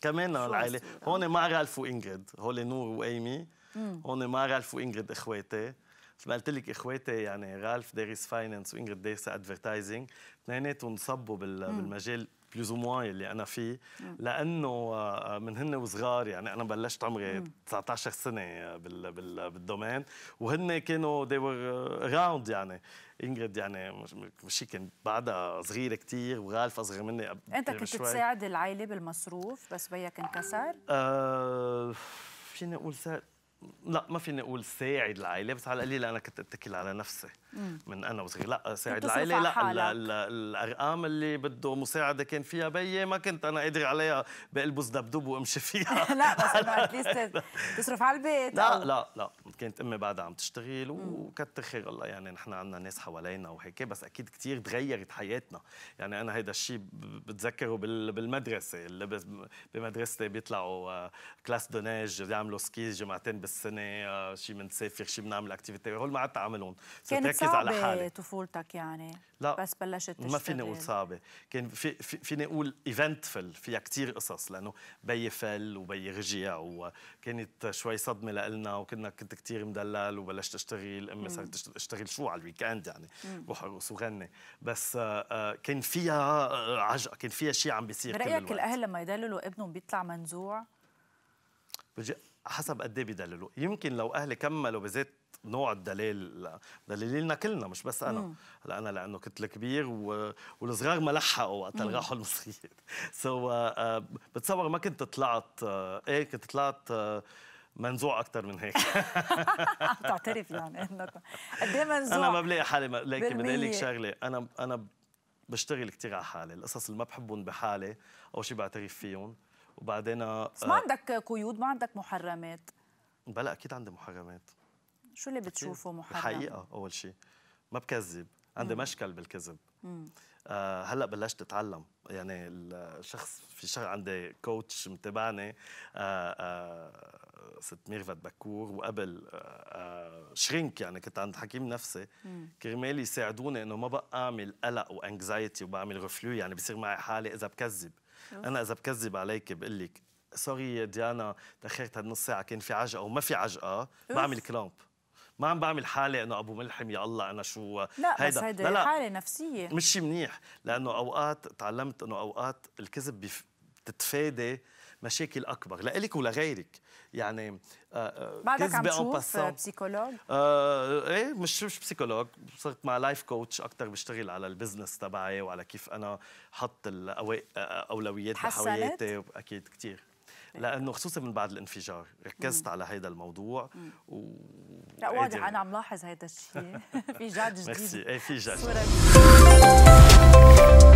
كمان العائله هون ما رالف وانجريد هول نور وايمي هون ما رالف وانجريد اخواتي مثل ما قلت لك اخواتي يعني غالف دارس فاينانس وانجريد دارس ادفرتايزنج اثنيناتهم صبوا بالمجال بلوز موان اللي انا فيه لانه آه، من هن وصغار يعني انا بلشت عمري 19 سنه آه، بال بال بالدومين وهن كانوا دي ور around يعني انجريد يعني مش كان بعدها صغيره كثير وغالف اصغر مني انت كنت شوي. تساعد العائله بالمصروف بس بيك انكسر؟ آه فيني اقول ساعد لا ما فيني اقول ساعد العائله بس على القليله انا كنت اتكل على نفسي من انا وصغير لا ساعد العائله لا, لا, لا الارقام اللي بده مساعده كان فيها بيي ما كنت انا قادر عليها بقلبس دبدوب وامشي فيها لا بس انه اتليست تصرف على البيت لا لا لا كانت امي بعدها عم تشتغل وكتر خير الله يعني نحن عندنا ناس حوالينا وهيك بس اكيد كثير تغيرت حياتنا يعني انا هيدا الشيء بتذكره بالمدرسه اللي بمدرستي بيطلعوا كلاس آه، دوناج بيعملوا سكيز جمعتين بالسنه آه، شيء بنسافر شيء بنعمل اكتيفيتي هول ما عدت اعملهم كانت صعبة على حالي طفولتك يعني لا بس بلشت تشتغل ما فيني اقول صعبه كان في, في فيني اقول ايفنتفل فيها كثير قصص لانه بي فل وبي رجع وكانت شوي صدمه لنا وكنا كنت كثير مدلل وبلشت اشتغل امي صارت اشتغل شو على الويكند يعني بروح ارقص وغني بس آه، آه، كان فيها عجقه كان فيها شيء عم بيصير برايك الاهل لما يدللوا ابنهم بيطلع منزوع بيجي حسب قد ايه بيدللوا يمكن لو اهلي كملوا بذات نوع الدلال دليلي كلنا مش بس انا هلا انا لانه كنت الكبير و... والصغار ما لحقوا وقت راحوا المصير سو بتصور ما كنت طلعت آه، ايه كنت طلعت آه، منزوع اكثر من هيك بتعترف يعني انك قد ايه منزوع انا ما بلاقي حالي ما... لكن بدي اقول لك شغله انا انا بشتغل كثير على حالي القصص اللي ما بحبهم بحالي اول شيء بعترف فيهم وبعدين بس آه، ما عندك قيود ما عندك محرمات بلا اكيد عندي محرمات شو اللي بتشوفه محرم الحقيقه اول شيء ما بكذب عندي مم. مشكل بالكذب آه هلا بلشت اتعلم يعني الشخص في شغل عندي كوتش متابعني آه آه ست ميرفت بكور وقبل آه، آه، شرينك يعني كنت عند حكيم نفسي كرمال يساعدوني انه ما بقى اعمل قلق وانكزايتي وبعمل رفلو يعني بصير معي حالي اذا بكذب انا اذا بكذب عليك بقول لك سوري يا ديانا تاخرت هالنص ساعه كان في عجقه وما في عجقه بعمل كلامب ما عم بعمل حالي انه ابو ملحم يا الله انا شو لا هيدا. بس هيدا لا لا حاله نفسيه مش منيح لانه اوقات تعلمت انه اوقات الكذب بتتفادي مشاكل اكبر لإلك ولغيرك يعني آه، آه، بعدك عم تشوف آه، بسيكولوج؟ آه ايه مش مش بسيكولوج صرت مع لايف كوتش اكثر بشتغل على البزنس تبعي وعلى كيف انا حط الاولويات بحياتي اكيد كثير لانه خصوصا من بعد الانفجار ركزت مم. على هذا الموضوع مم. و... لا واضح انا عم لاحظ هذا الشيء في جاد جديد ميرسي ايه في جاد